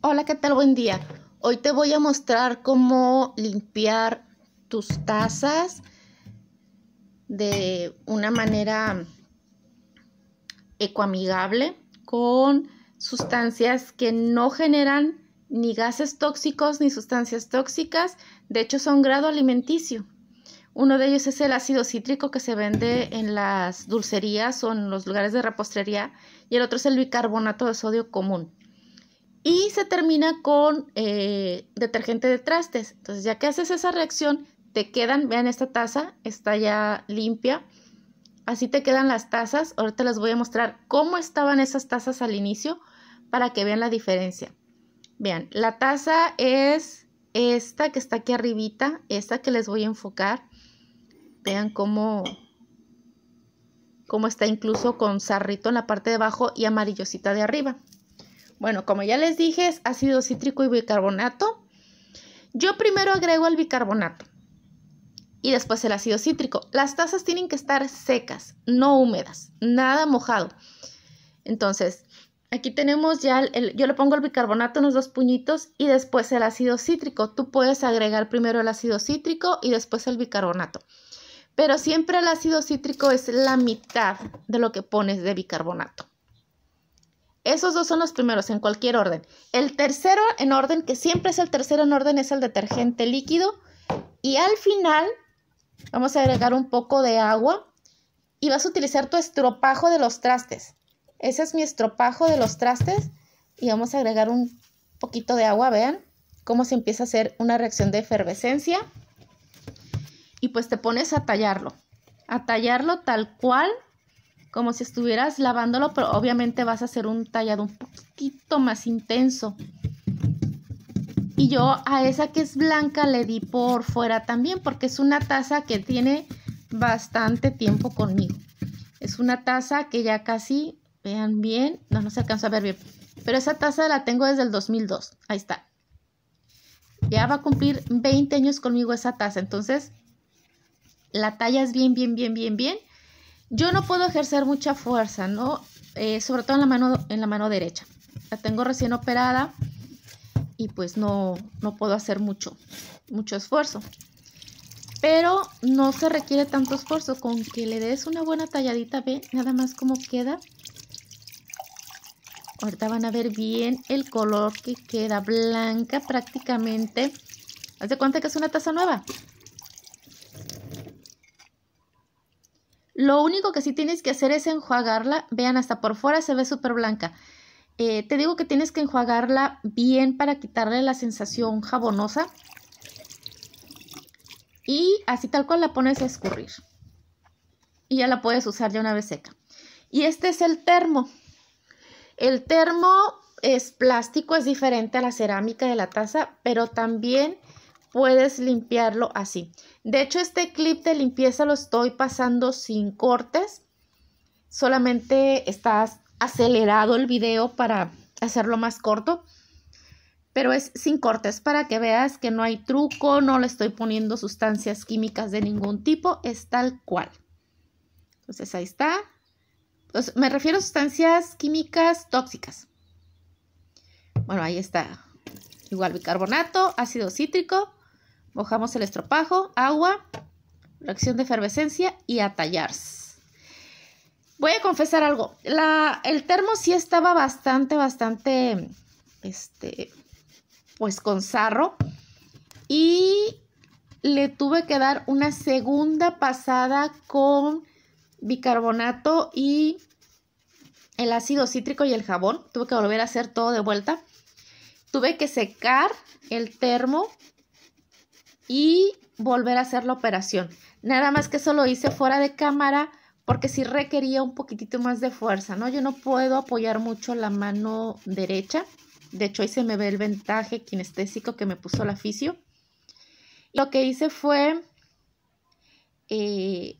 Hola, ¿qué tal? Buen día. Hoy te voy a mostrar cómo limpiar tus tazas de una manera ecoamigable con sustancias que no generan ni gases tóxicos ni sustancias tóxicas, de hecho son grado alimenticio. Uno de ellos es el ácido cítrico que se vende en las dulcerías o en los lugares de repostería y el otro es el bicarbonato de sodio común. Y se termina con eh, detergente de trastes. Entonces ya que haces esa reacción, te quedan, vean esta taza, está ya limpia. Así te quedan las tazas. Ahorita les voy a mostrar cómo estaban esas tazas al inicio para que vean la diferencia. Vean, la taza es esta que está aquí arribita, esta que les voy a enfocar. Vean cómo, cómo está incluso con sarrito en la parte de abajo y amarillosita de arriba. Bueno, como ya les dije, es ácido cítrico y bicarbonato. Yo primero agrego el bicarbonato y después el ácido cítrico. Las tazas tienen que estar secas, no húmedas, nada mojado. Entonces, Aquí tenemos ya, el, yo le pongo el bicarbonato en los dos puñitos y después el ácido cítrico. Tú puedes agregar primero el ácido cítrico y después el bicarbonato. Pero siempre el ácido cítrico es la mitad de lo que pones de bicarbonato. Esos dos son los primeros en cualquier orden. El tercero en orden, que siempre es el tercero en orden, es el detergente líquido. Y al final vamos a agregar un poco de agua y vas a utilizar tu estropajo de los trastes. Ese es mi estropajo de los trastes y vamos a agregar un poquito de agua, vean cómo se empieza a hacer una reacción de efervescencia y pues te pones a tallarlo, a tallarlo tal cual como si estuvieras lavándolo, pero obviamente vas a hacer un tallado un poquito más intenso. Y yo a esa que es blanca le di por fuera también porque es una taza que tiene bastante tiempo conmigo. Es una taza que ya casi Vean bien. No, no se alcanza a ver bien. Pero esa taza la tengo desde el 2002. Ahí está. Ya va a cumplir 20 años conmigo esa taza. Entonces, la talla es bien, bien, bien, bien, bien. Yo no puedo ejercer mucha fuerza, ¿no? Eh, sobre todo en la, mano, en la mano derecha. La tengo recién operada y pues no, no puedo hacer mucho, mucho esfuerzo. Pero no se requiere tanto esfuerzo, con que le des una buena talladita, ve nada más cómo queda Ahorita van a ver bien el color que queda blanca prácticamente. ¿Hace de cuenta que es una taza nueva. Lo único que sí tienes que hacer es enjuagarla. Vean, hasta por fuera se ve súper blanca. Eh, te digo que tienes que enjuagarla bien para quitarle la sensación jabonosa. Y así tal cual la pones a escurrir. Y ya la puedes usar ya una vez seca. Y este es el termo. El termo es plástico, es diferente a la cerámica de la taza, pero también puedes limpiarlo así. De hecho, este clip de limpieza lo estoy pasando sin cortes. Solamente estás acelerado el video para hacerlo más corto. Pero es sin cortes para que veas que no hay truco, no le estoy poniendo sustancias químicas de ningún tipo, es tal cual. Entonces ahí está, me refiero a sustancias químicas tóxicas. Bueno, ahí está. Igual bicarbonato, ácido cítrico, mojamos el estropajo, agua, reacción de efervescencia y a Voy a confesar algo. La, el termo sí estaba bastante, bastante, este, pues con sarro. Y le tuve que dar una segunda pasada con bicarbonato y el ácido cítrico y el jabón. Tuve que volver a hacer todo de vuelta. Tuve que secar el termo y volver a hacer la operación. Nada más que eso lo hice fuera de cámara porque sí requería un poquitito más de fuerza, ¿no? Yo no puedo apoyar mucho la mano derecha. De hecho, ahí se me ve el ventaje kinestésico que me puso la fisio. Lo que hice fue eh,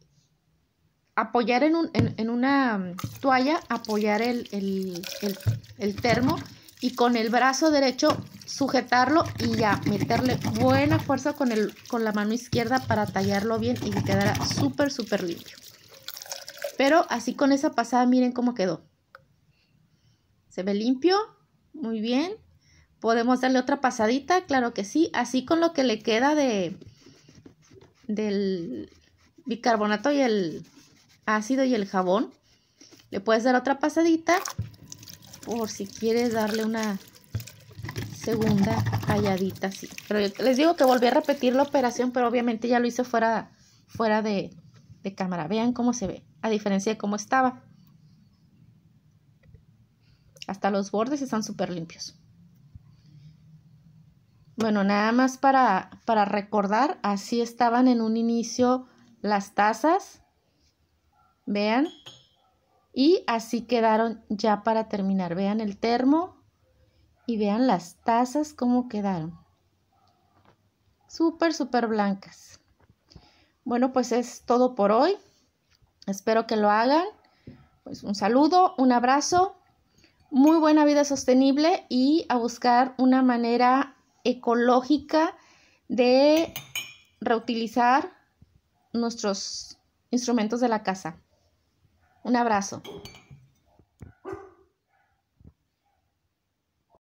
apoyar en, una mm, toalla, apoyar el, termo y con el brazo derecho sujetarlo y ya meterle buena fuerza con, con la mano izquierda para tallarlo bien y que quedara súper súper limpio. Pero así con esa pasada miren cómo quedó. Se ve limpio, muy bien. Podemos darle otra pasadita, claro que sí. Así con lo que le queda de del bicarbonato y el ácido y el jabón. Le puedes dar otra pasadita por si quieres darle una segunda calladita, así. Pero les digo que volví a repetir la operación, pero obviamente ya lo hice fuera, fuera de, cámara. Vean cómo se ve, a diferencia de cómo estaba. Hasta los bordes están súper limpios. Bueno, nada más para, para recordar, así estaban en un inicio las tazas Vean. Y así quedaron ya para terminar. Vean el termo y vean las tazas cómo quedaron. Súper, súper blancas. Bueno, pues es todo por hoy. Espero que lo hagan. Pues un saludo, un abrazo. Muy buena vida sostenible y a buscar una manera ecológica de reutilizar nuestros instrumentos de la casa. Un abrazo.